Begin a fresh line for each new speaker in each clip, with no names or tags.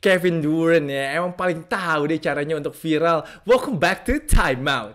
Kevin Durant ya, emang paling tahu deh caranya untuk viral. Welcome back to Time Out.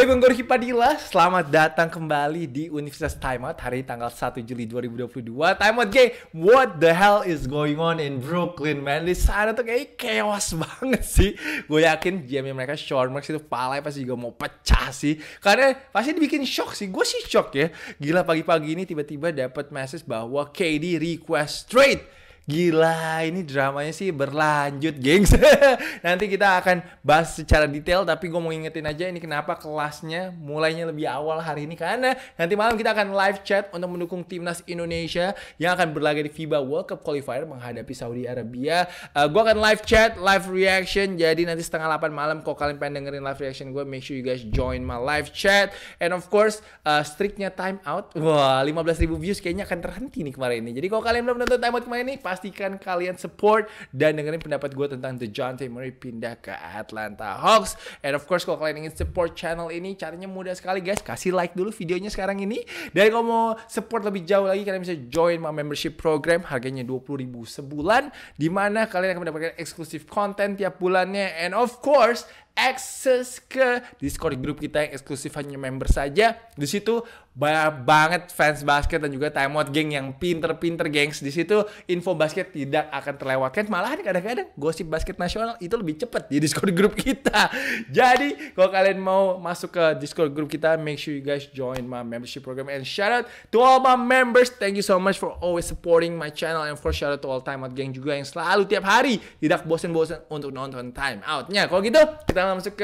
Gue Gorgi Padilla, selamat datang kembali di Universitas Time Out hari tanggal 1 Juli 2022. Time Out gay, what the hell is going on in Brooklyn man? Di sana tuh kayak chaos banget sih. Gue yakin GM mereka Sean Marks itu palai ya pasti juga mau pecah sih. Karena pasti dibikin shock sih. Gue sih shock ya. Gila pagi-pagi ini tiba-tiba dapat message bahwa KD request trade Gila, ini dramanya sih berlanjut, gengs. Nanti kita akan bahas secara detail, tapi gue mau ngingetin aja ini kenapa kelasnya mulainya lebih awal hari ini. Karena nanti malam kita akan live chat untuk mendukung Timnas Indonesia yang akan berlaga di FIBA World Cup Qualifier menghadapi Saudi Arabia. Uh, eh, gue akan live chat, live reaction, jadi nanti setengah 8 malam kalau kalian pengen dengerin live reaction gue, make sure you guys join my live chat. And of course, uh, striknya time out, wah ribu views kayaknya akan terhenti nih kemarin ini. Jadi kalau kalian belum nonton time out kemarin ini, pastikan kalian support dan dengerin pendapat gue tentang The John T. Murray pindah ke Atlanta Hawks. And of course kalau kalian ingin support channel ini caranya mudah sekali guys. Kasih like dulu videonya sekarang ini. Dan kalau mau support lebih jauh lagi kalian bisa join my membership program harganya 20 ribu sebulan. Dimana kalian akan mendapatkan eksklusif konten tiap bulannya. And of course akses ke Discord grup kita yang eksklusif hanya member saja. Di situ banyak banget fans basket dan juga timeout geng yang pinter-pinter gengs. Di situ info basket tidak akan terlewatkan. Malah kadang-kadang gosip basket nasional itu lebih cepat di Discord grup kita. Jadi kalau kalian mau masuk ke Discord grup kita, make sure you guys join my membership program. And shout out to all my members. Thank you so much for always supporting my channel. And for shout out to all timeout geng juga yang selalu tiap hari tidak bosan-bosan untuk nonton timeoutnya. Kalau gitu kita namelijk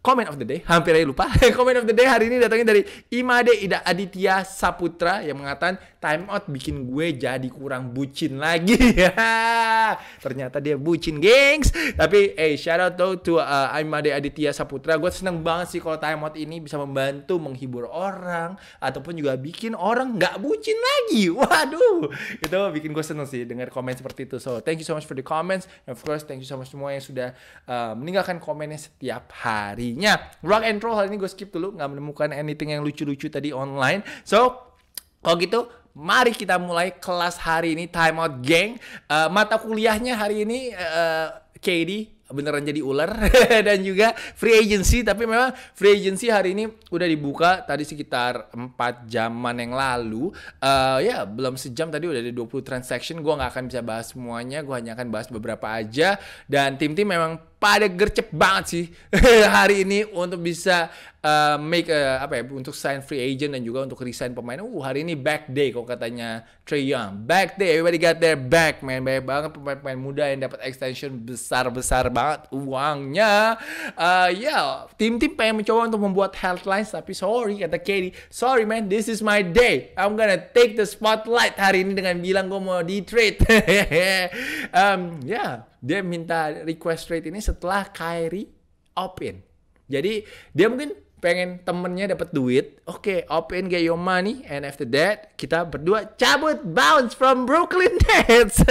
Comment of the day, hampir aja lupa. Comment of the day hari ini datangnya dari Imade Ida Aditya Saputra yang mengatakan time out bikin gue jadi kurang bucin lagi. Ternyata dia bucin, gengs. Tapi eh hey, shout out though to uh, Imade Aditya Saputra. Gue seneng banget sih kalau time out ini bisa membantu menghibur orang ataupun juga bikin orang nggak bucin lagi. Waduh, itu bikin gue seneng sih dengar komen seperti itu. So thank you so much for the comments. And of course, thank you so much semua yang sudah uh, meninggalkan komennya setiap hari strateginya. Rock and roll hari ini gue skip dulu, nggak menemukan anything yang lucu-lucu tadi online. So, kalau gitu Mari kita mulai kelas hari ini Time Out Gang. Uh, mata kuliahnya hari ini uh, eh, KD beneran jadi ular dan juga free agency tapi memang free agency hari ini udah dibuka tadi sekitar 4 jaman yang lalu uh, ya belum sejam tadi udah ada 20 transaction gue nggak akan bisa bahas semuanya gue hanya akan bahas beberapa aja dan tim-tim memang pada gercep banget sih hari ini untuk bisa uh, make uh, apa ya untuk sign free agent dan juga untuk resign pemain. Uh hari ini back day kok katanya Trey Young. Back day everybody got their back man. Banyak banget pemain-pemain muda yang dapat extension besar-besar banget uangnya. Uh, ya yeah, tim-tim pengen mencoba untuk membuat headlines tapi sorry kata Katie, sorry man this is my day. I'm gonna take the spotlight hari ini dengan bilang gue mau di trade. um, ya yeah dia minta request rate ini setelah Kyrie open. Jadi dia mungkin pengen temennya dapat duit, oke, okay, open get your money, and after that kita berdua cabut bounce from Brooklyn Nets.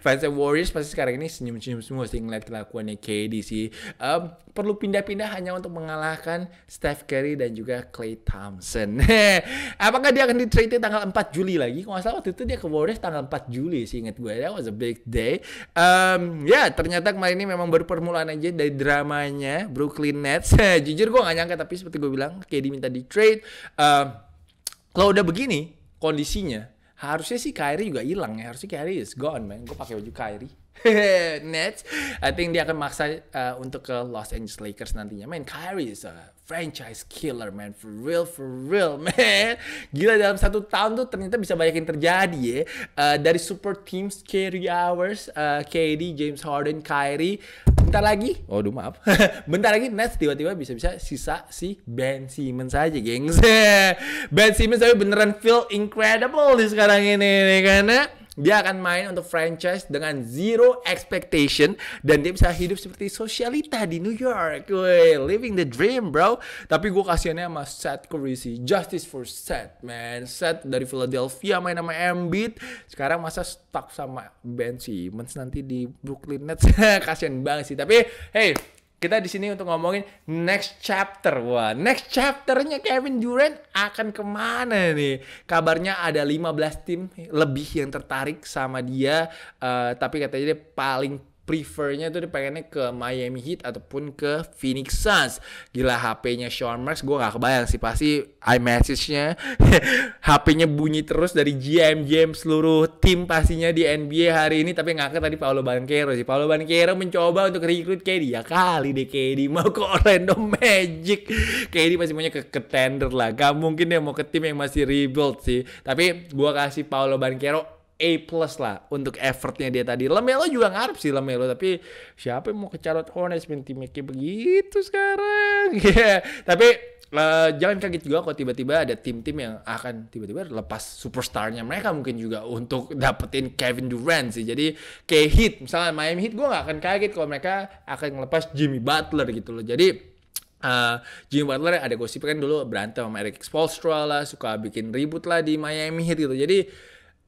Fans Warriors pasti sekarang ini senyum-senyum semua sih ngeliat kelakuannya KD sih. Um, perlu pindah-pindah hanya untuk mengalahkan Steph Curry dan juga Clay Thompson. Apakah dia akan di trade tanggal 4 Juli lagi? Kalau salah waktu itu dia ke Warriors tanggal 4 Juli sih inget gue. That was a big day. Um, ya yeah, ternyata kemarin ini memang baru permulaan aja dari dramanya Brooklyn Nets. Jujur gue gak nyangka tapi seperti gue bilang KD minta di trade uh, kalau udah begini kondisinya harusnya sih Kyrie juga hilang ya harusnya Kyrie is gone man gue pakai baju Kyrie Nets, I think dia akan maksa uh, untuk ke Los Angeles Lakers nantinya. Man, Kyrie is a franchise killer, man. For real, for real, man. Gila, dalam satu tahun tuh ternyata bisa banyak yang terjadi ya. Uh, dari super teams, Kyrie Hours, uh, KD, James Harden, Kyrie bentar lagi, oh aduh maaf, bentar lagi next tiba-tiba bisa-bisa sisa si Ben Simmons aja, gengs. ben Simmons tapi beneran feel incredible di sekarang ini, nih, karena ya. Dia akan main untuk franchise dengan zero expectation dan dia bisa hidup seperti sosialita di New York. Woi, living the dream, bro. Tapi gue kasihannya sama Seth Curry sih, Justice for Seth, man. Seth dari Philadelphia main sama Embiid. Sekarang masa stuck sama Ben Simmons nanti di Brooklyn Nets. Kasian banget sih. Tapi hey, kita di sini untuk ngomongin next chapter. Wah, next chapternya Kevin Durant akan kemana nih? Kabarnya ada 15 tim lebih yang tertarik sama dia, uh, tapi katanya dia paling prefernya tuh dia pengennya ke Miami Heat ataupun ke Phoenix Suns. Gila HP-nya Sean Marks gue gak kebayang sih pasti iMessage-nya HP-nya bunyi terus dari GM GM seluruh tim pastinya di NBA hari ini tapi ke tadi Paolo Banquero sih. Paolo Banquero mencoba untuk rekrut KD ya kali deh KD mau ke Orlando Magic. KD pasti punya ke, ke lah. Gak mungkin dia mau ke tim yang masih rebuild sih. Tapi gue kasih Paolo Banquero A plus lah untuk effortnya dia tadi. Lamelo juga ngarep sih Lamelo tapi siapa yang mau ke Charlotte Hornets main begitu sekarang. Iya. Tapi Uh, jangan kaget juga kalau tiba-tiba ada tim-tim yang akan tiba-tiba lepas superstarnya mereka mungkin juga untuk dapetin Kevin Durant sih. Jadi kayak Heat, misalnya Miami Heat gue gak akan kaget kalau mereka akan ngelepas Jimmy Butler gitu loh. Jadi Uh, Jimmy Butler ada gosip kan dulu berantem sama Eric Spoelstra lah, suka bikin ribut lah di Miami Heat gitu. Jadi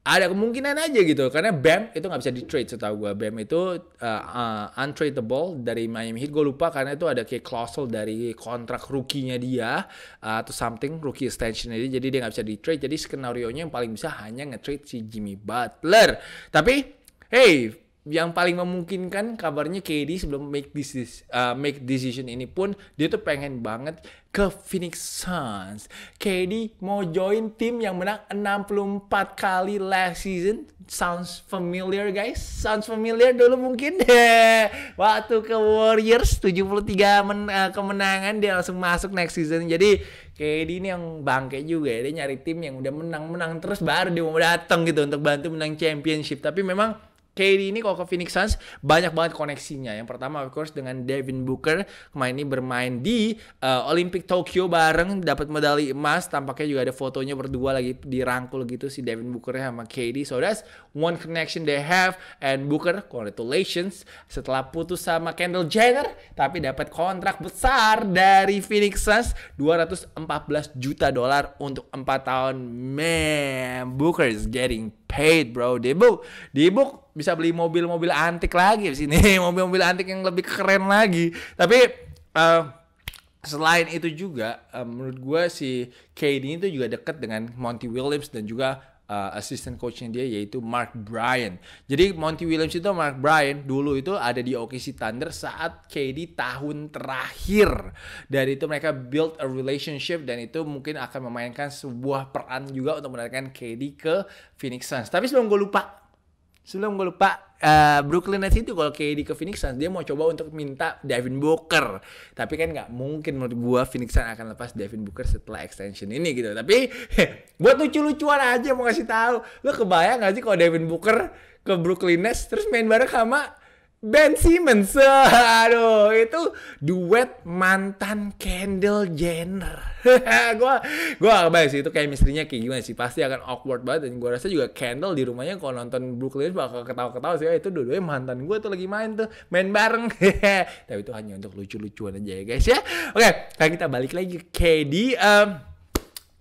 ada kemungkinan aja gitu karena Bam itu nggak bisa di trade setahu gue Bam itu uh, uh, untradeable dari Miami Heat gue lupa karena itu ada kayak klausul dari kontrak rookie dia uh, atau something rookie extension dia jadi dia nggak bisa di trade jadi skenario nya yang paling bisa hanya nge-trade si Jimmy Butler tapi hey yang paling memungkinkan kabarnya KD sebelum make this uh, make decision ini pun dia tuh pengen banget ke Phoenix Suns. KD mau join tim yang menang 64 kali last season. Sounds familiar guys? Sounds familiar dulu mungkin deh. Waktu ke Warriors 73 men uh, kemenangan dia langsung masuk next season. Jadi KD ini yang bangke juga ya. Dia nyari tim yang udah menang-menang terus baru dia mau datang gitu untuk bantu menang championship. Tapi memang KD ini kalau ke Phoenix Suns banyak banget koneksinya. Yang pertama of course dengan Devin Booker kemarin ini bermain di uh, Olympic Tokyo bareng dapat medali emas. Tampaknya juga ada fotonya berdua lagi dirangkul gitu si Devin Booker ya sama KD. So that's one connection they have and Booker congratulations setelah putus sama Kendall Jenner tapi dapat kontrak besar dari Phoenix Suns 214 juta dolar untuk 4 tahun. Man, Booker is getting paid bro di book bisa beli mobil-mobil antik lagi di sini mobil-mobil antik yang lebih keren lagi tapi uh, selain itu juga uh, menurut gue si KD itu juga deket dengan Monty Williams dan juga uh, assistant coachnya dia yaitu Mark Bryan. Jadi Monty Williams itu Mark Bryan dulu itu ada di OKC Thunder saat KD tahun terakhir. Dan itu mereka build a relationship dan itu mungkin akan memainkan sebuah peran juga untuk menarikkan KD ke Phoenix Suns. Tapi sebelum gue lupa, sebelum gue lupa, uh, Brooklyn Nets itu kalau KD ke Phoenix Suns dia mau coba untuk minta Devin Booker tapi kan nggak mungkin menurut gua Phoenix Suns akan lepas Devin Booker setelah extension ini gitu tapi heh, buat lucu-lucuan aja mau kasih tahu lo kebayang gak sih kalau Devin Booker ke Brooklyn Nets terus main bareng sama Ben Simmons. Aduh, itu duet mantan Kendall Jenner. gua gua gak sih itu kayak misterinya kayak gimana sih. Pasti akan awkward banget dan gua rasa juga Kendall di rumahnya kalau nonton Brooklyn bakal ketawa-ketawa sih. Eh, itu dua mantan gua tuh lagi main tuh, main bareng. Tapi itu hanya untuk lucu-lucuan aja ya, guys ya. Oke, okay, kita balik lagi ke KD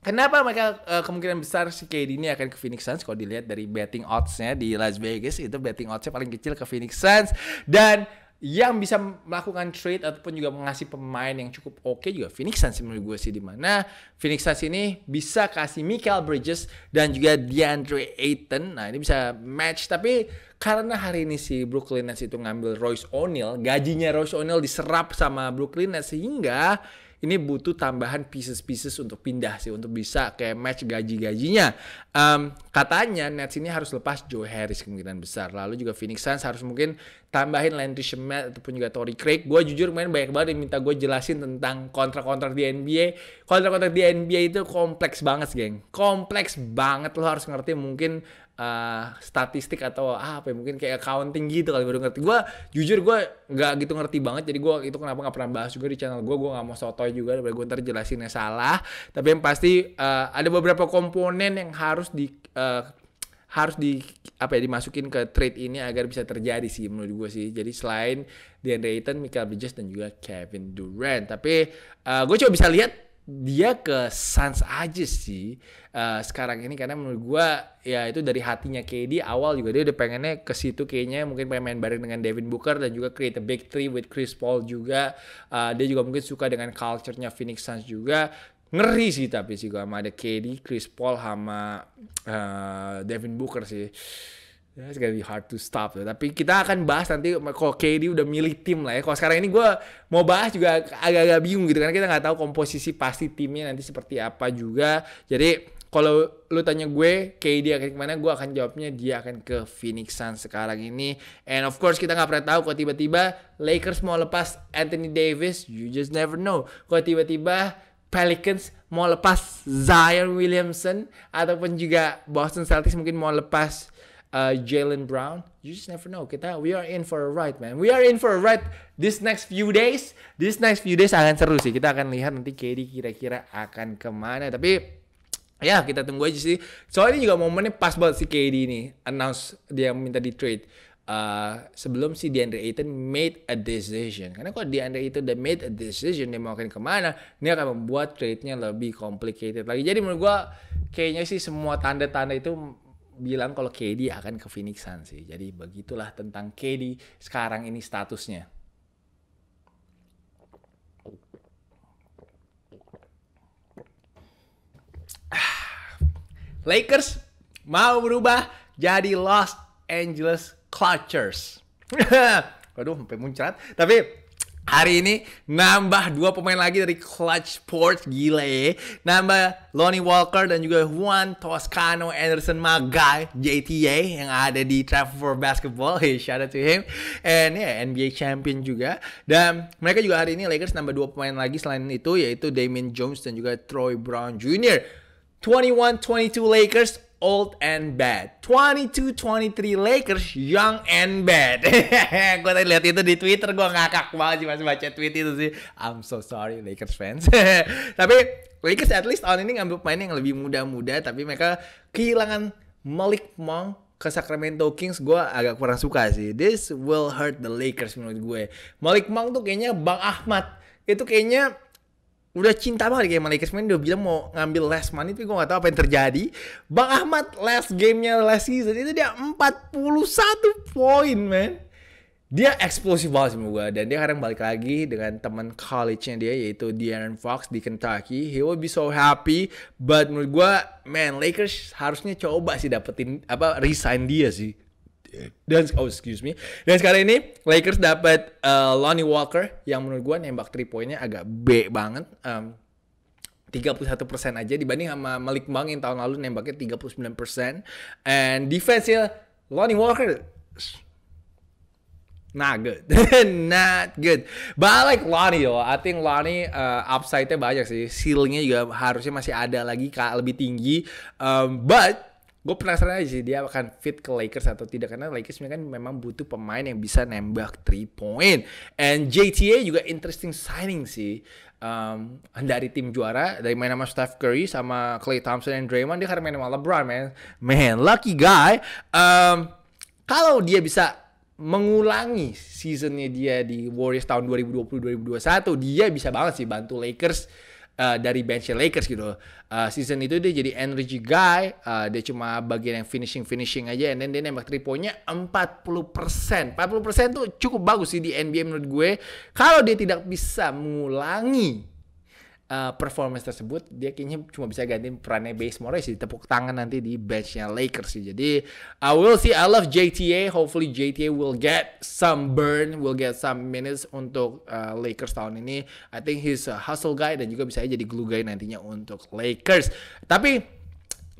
Kenapa mereka uh, kemungkinan besar si KD ini akan ke Phoenix Suns kalau dilihat dari betting odds-nya di Las Vegas itu betting odds-nya paling kecil ke Phoenix Suns dan yang bisa melakukan trade ataupun juga mengasih pemain yang cukup oke okay juga Phoenix Suns menurut gue sih dimana Phoenix Suns ini bisa kasih Michael Bridges dan juga DeAndre Ayton nah ini bisa match tapi karena hari ini si Brooklyn Nets itu ngambil Royce O'Neal gajinya Royce O'Neal diserap sama Brooklyn Nets sehingga ini butuh tambahan pieces-pieces untuk pindah sih untuk bisa kayak match gaji-gajinya. Um, katanya Nets ini harus lepas Joe Harris kemungkinan besar. Lalu juga Phoenix Suns harus mungkin tambahin Landry Shamet ataupun juga Tory Craig. Gue jujur main banyak banget yang minta gue jelasin tentang kontrak-kontrak di NBA. Kontrak-kontrak di NBA itu kompleks banget, geng. Kompleks banget lo harus ngerti mungkin uh, statistik atau apa ya, mungkin kayak accounting gitu kali baru ngerti. Gue jujur gue nggak gitu ngerti banget, jadi gue itu kenapa nggak pernah bahas juga di channel gue. Gue nggak mau sotoy juga, daripada gue ntar jelasinnya salah. Tapi yang pasti uh, ada beberapa komponen yang harus di uh, harus di apa ya dimasukin ke trade ini agar bisa terjadi sih menurut gue sih. Jadi selain DeAndre Ayton, Michael Bridges dan juga Kevin Durant. Tapi uh, eh, gue coba bisa lihat dia ke Suns aja sih uh, sekarang ini karena menurut gue ya itu dari hatinya KD awal juga dia udah pengennya ke situ kayaknya mungkin pengen main bareng dengan Devin Booker dan juga create a big three with Chris Paul juga uh, dia juga mungkin suka dengan culture-nya Phoenix Suns juga ngeri sih tapi sih gue sama ada KD, Chris Paul sama uh, Devin Booker sih. Ya, it's gonna be hard to stop tuh. Tapi kita akan bahas nanti kalau KD udah milih tim lah ya. Kalau sekarang ini gue mau bahas juga agak-agak bingung gitu karena kita nggak tahu komposisi pasti timnya nanti seperti apa juga. Jadi kalau lu tanya gue KD akan kemana gue akan jawabnya dia akan ke Phoenix Suns sekarang ini and of course kita nggak pernah tahu kalau tiba-tiba Lakers mau lepas Anthony Davis you just never know kalau tiba-tiba Pelicans mau lepas Zion Williamson ataupun juga Boston Celtics mungkin mau lepas uh, Jalen Brown. You just never know. Kita we are in for a ride, man. We are in for a ride this next few days. This next few days akan seru sih. Kita akan lihat nanti KD kira-kira akan kemana. Tapi ya kita tunggu aja sih. Soalnya juga momennya pas banget si KD ini announce dia minta di trade Uh, sebelum si DeAndre Ayton made a decision. Karena kalau DeAndre Ayton udah made a decision dia mau akan kemana, ini akan membuat trade-nya lebih complicated lagi. Jadi menurut gue kayaknya sih semua tanda-tanda itu bilang kalau KD akan ke Phoenix Suns sih. Jadi begitulah tentang KD sekarang ini statusnya. Ah, Lakers mau berubah jadi Los Angeles Clutchers. Waduh, sampai muncrat. Tapi Hari ini nambah dua pemain lagi dari Clutch Sports gila ya. Nambah Lonnie Walker dan juga Juan Toscano Anderson Magai JTA yang ada di Travel for Basketball. Hey, shout out to him. And ya yeah, NBA champion juga. Dan mereka juga hari ini Lakers nambah dua pemain lagi selain itu yaitu Damien Jones dan juga Troy Brown Jr. 21-22 Lakers old and bad. 22-23 Lakers young and bad. gue tadi lihat itu di Twitter, gue ngakak banget sih pas baca tweet itu sih. I'm so sorry Lakers fans. tapi Lakers at least tahun ini ngambil pemain yang lebih muda-muda, tapi mereka kehilangan Malik Monk ke Sacramento Kings gue agak kurang suka sih. This will hurt the Lakers menurut gue. Malik Monk tuh kayaknya Bang Ahmad. Itu kayaknya udah cinta banget kayak Lakers main dia bilang mau ngambil last money tapi gue gak tahu apa yang terjadi Bang Ahmad last gamenya last season itu dia 41 poin man dia eksplosif banget sama gue dan dia kadang balik lagi dengan teman college-nya dia yaitu De'Aaron Fox di Kentucky he will be so happy but menurut gue man Lakers harusnya coba sih dapetin apa resign dia sih dan oh excuse me dan sekarang ini Lakers dapat uh, Lonnie Walker yang menurut gue nembak 3 poinnya agak B banget um, 31% aja dibanding sama Malik Bang yang tahun lalu nembaknya 39% and defense Lonnie Walker not good not good but I like Lonnie yo I think Lonnie uh, upside-nya banyak sih ceiling-nya juga harusnya masih ada lagi lebih tinggi um, but gue penasaran aja sih dia akan fit ke Lakers atau tidak karena Lakers kan memang butuh pemain yang bisa nembak 3 point and JTA juga interesting signing sih um, dari tim juara dari main sama Steph Curry sama Clay Thompson dan Draymond dia karena main sama LeBron man man lucky guy um, kalau dia bisa mengulangi seasonnya dia di Warriors tahun 2020-2021 dia bisa banget sih bantu Lakers Eh, dari bench Lakers gitu. Uh, season itu dia jadi energy guy, uh, dia cuma bagian yang finishing finishing aja and then dia nembak persen, empat 40%. persen tuh cukup bagus sih di NBA menurut gue. Kalau dia tidak bisa mengulangi Eh, performance tersebut dia kayaknya cuma bisa ganti perannya Base more sih tepuk tangan nanti di benchnya Lakers sih. Jadi I will see I love JTA. Hopefully JTA will get some burn, will get some minutes untuk uh, Lakers tahun ini. I think he's a hustle guy dan juga bisa jadi glue guy nantinya untuk Lakers. Tapi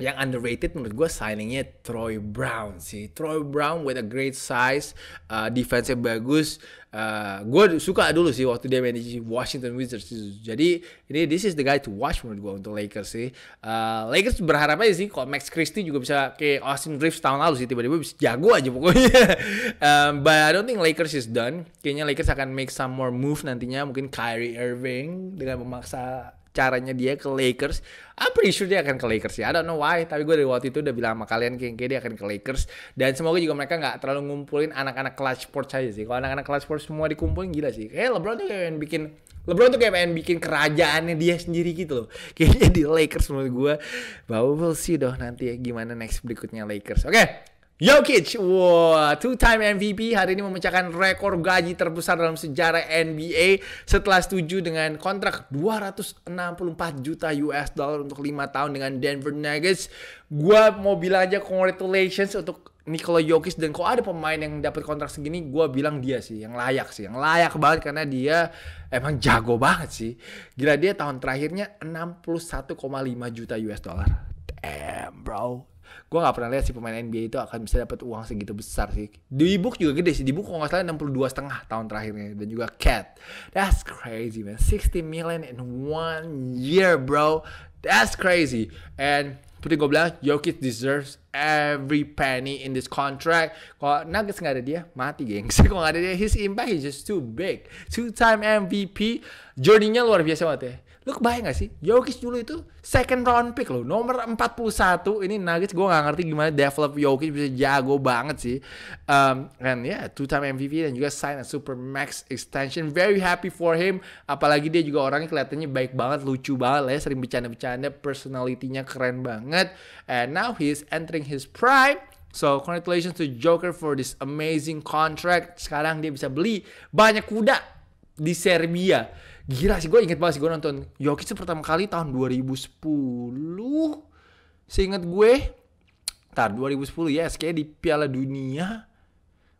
yang underrated menurut gue signingnya Troy Brown sih. Troy Brown with a great size, uh, defense bagus. Uh, gue suka dulu sih waktu dia main di Washington Wizards. Jadi ini this is the guy to watch menurut gue untuk Lakers sih. Uh, Lakers berharap aja sih kalau Max Christie juga bisa kayak Austin Reeves tahun lalu sih tiba-tiba bisa jago aja pokoknya. um, but I don't think Lakers is done. Kayaknya Lakers akan make some more move nantinya mungkin Kyrie Irving dengan memaksa caranya dia ke Lakers. I'm pretty sure dia akan ke Lakers ya. I don't know why, tapi gue dari waktu itu udah bilang sama kalian kayak, dia akan ke Lakers. Dan semoga juga mereka nggak terlalu ngumpulin anak-anak clutch sports aja sih. Kalau anak-anak clutch sports semua dikumpulin gila sih. Kayak LeBron tuh kayak pengen bikin LeBron tuh kayak pengen bikin kerajaannya dia sendiri gitu loh. Kayaknya di Lakers menurut gue. we'll see dong nanti ya gimana next berikutnya Lakers. Oke, okay, Jokic, wow, two time MVP hari ini memecahkan rekor gaji terbesar dalam sejarah NBA setelah setuju dengan kontrak 264 juta US dollar untuk lima tahun dengan Denver Nuggets. Gua mau bilang aja congratulations untuk Nikola Jokic dan kok ada pemain yang dapat kontrak segini, gue bilang dia sih yang layak sih, yang layak banget karena dia emang jago banget sih. Gila dia tahun terakhirnya 61,5 juta US dollar. Damn bro, gue gak pernah lihat si pemain NBA itu akan bisa dapat uang segitu besar sih. Dibuk juga gede sih, Dibuk kalau nggak salah 62 setengah tahun terakhirnya dan juga Cat. That's crazy man, 60 million in one year bro. That's crazy. And seperti gue bilang, Jokic deserves every penny in this contract. Kalau Nuggets nggak ada dia, mati gengs. Kalau nggak ada dia, his impact is just too big. Two time MVP, journey-nya luar biasa banget ya Lu kebayang gak sih? Jokic dulu itu second round pick loh. Nomor 41. Ini Nuggets gue gak ngerti gimana develop Jokic bisa jago banget sih. Um, and yeah, two time MVP dan juga sign a super max extension. Very happy for him. Apalagi dia juga orangnya kelihatannya baik banget. Lucu banget lah ya. Sering bercanda-bercanda. Personalitinya keren banget. And now he's entering his prime. So congratulations to Joker for this amazing contract. Sekarang dia bisa beli banyak kuda di Serbia. Gila sih, gue inget banget sih gue nonton Jokic itu pertama kali tahun 2010. seinget gue, tar 2010 yes, kayak di Piala Dunia.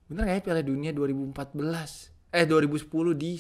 Bener gak ya Piala Dunia 2014? Eh 2010 di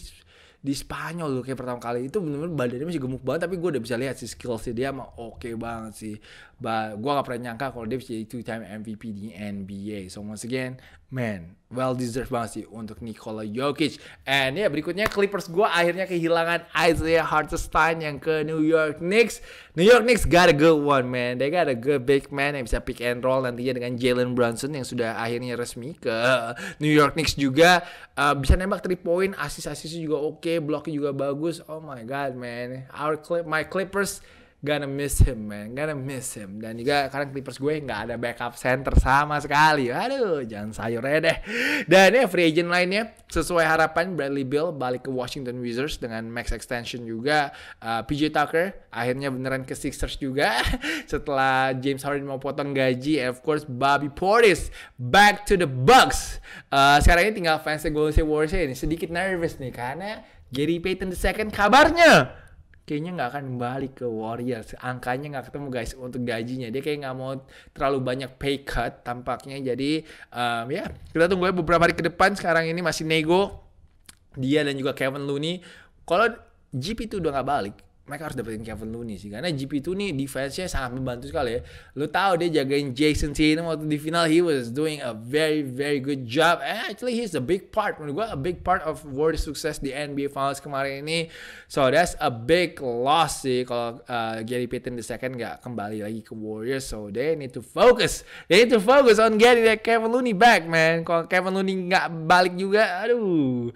di Spanyol loh kayak pertama kali itu bener-bener badannya masih gemuk banget tapi gue udah bisa lihat sih skillsnya dia mah oke okay banget sih But gue gak pernah nyangka kalau dia bisa jadi two time MVP di NBA. So once again, man, well deserved banget sih untuk Nikola Jokic. And ya yeah, berikutnya Clippers gue akhirnya kehilangan Isaiah Hartenstein yang ke New York Knicks. New York Knicks got a good one man. They got a good big man yang bisa pick and roll nantinya dengan Jalen Brunson yang sudah akhirnya resmi ke uh, New York Knicks juga. Uh, bisa nembak 3 point, asis-asisnya juga oke, okay, bloknya juga bagus. Oh my god man, our clip, my Clippers Gonna miss him man, gonna miss him. Dan juga sekarang Clippers gue nggak ada backup center sama sekali. Aduh, jangan sayur ya deh. Dan ya free agent lainnya sesuai harapan Bradley Bill balik ke Washington Wizards dengan max extension juga. Uh, PJ Tucker akhirnya beneran ke Sixers juga setelah James Harden mau potong gaji. And of course Bobby Portis back to the Bucks. Uh, sekarang ini tinggal fansnya Golden State Warriors ini sedikit nervous nih karena Gary Payton II kabarnya kayaknya nggak akan kembali ke Warriors. Angkanya nggak ketemu guys untuk gajinya. Dia kayak nggak mau terlalu banyak pay cut tampaknya. Jadi um, ya yeah. kita tunggu ya beberapa hari ke depan. Sekarang ini masih nego dia dan juga Kevin Looney. Kalau GP itu udah nggak balik, mereka harus dapetin Kevin Looney sih karena GP2 nih defense-nya sangat membantu sekali ya. Lu tahu dia jagain Jason Tatum waktu di final he was doing a very very good job and actually he's a big part menurut gua a big part of world success di NBA Finals kemarin ini. So that's a big loss sih kalau uh, Gary Payton the second nggak kembali lagi ke Warriors so they need to focus. They need to focus on getting that Kevin Looney back man. Kalau Kevin Looney nggak balik juga aduh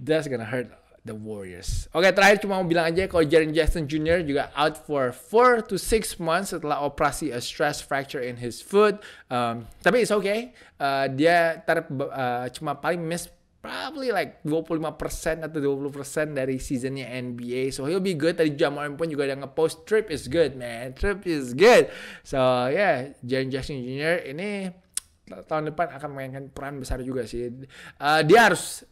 that's gonna hurt the Warriors. Oke, okay, terakhir cuma mau bilang aja kalau Jaren Jackson Jr. juga out for 4 to 6 months setelah operasi a stress fracture in his foot. Um, tapi it's okay. Uh, dia ter, uh, cuma paling miss probably like 25% atau 20% dari seasonnya NBA. So he'll be good. Tadi Jamoran pun juga ada nge-post, trip is good, man. Trip is good. So yeah, Jaren Jackson Jr. ini tahun depan akan mainkan peran besar juga sih. Uh, dia harus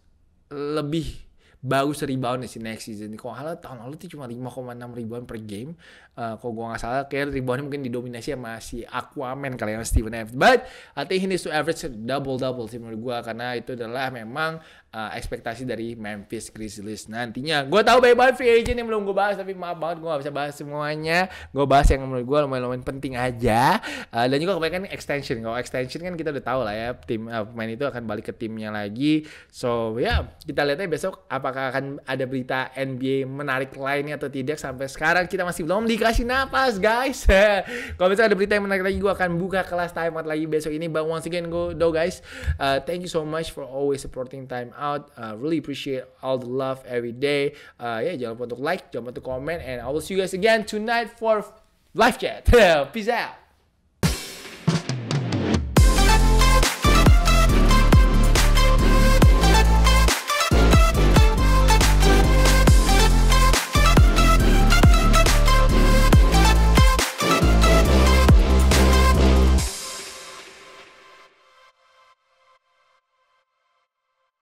lebih baru rebound si next season. Kalau salah tahun lalu tuh cuma 5,6 ribuan per game. Uh, kalau gue nggak salah kayak reboundnya mungkin didominasi sama si Aquaman kali ya Steven F. But I think he needs to average double double sih menurut gue karena itu adalah memang uh, ekspektasi dari Memphis Grizzlies nantinya. Gue tahu banyak banget free agent yang belum gue bahas, tapi maaf banget gue gak bisa bahas semuanya. Gue bahas yang menurut gue lumayan-lumayan penting aja. Uh, dan juga kebanyakan extension. Kalau extension kan kita udah tahu lah ya, tim uh, pemain itu akan balik ke timnya lagi. So ya yeah, kita lihat aja besok apakah akan ada berita NBA menarik lainnya atau tidak. Sampai sekarang kita masih belum dikasih nafas guys. Kalau misalnya ada berita yang menarik lagi, gue akan buka kelas timeout lagi besok ini. But once again, go do guys, uh, thank you so much for always supporting time out. Uh, really appreciate all the love every day. Uh, yeah, jangan lupa untuk like, jangan lupa untuk comment, and I will see you guys again tonight for live chat. Peace out.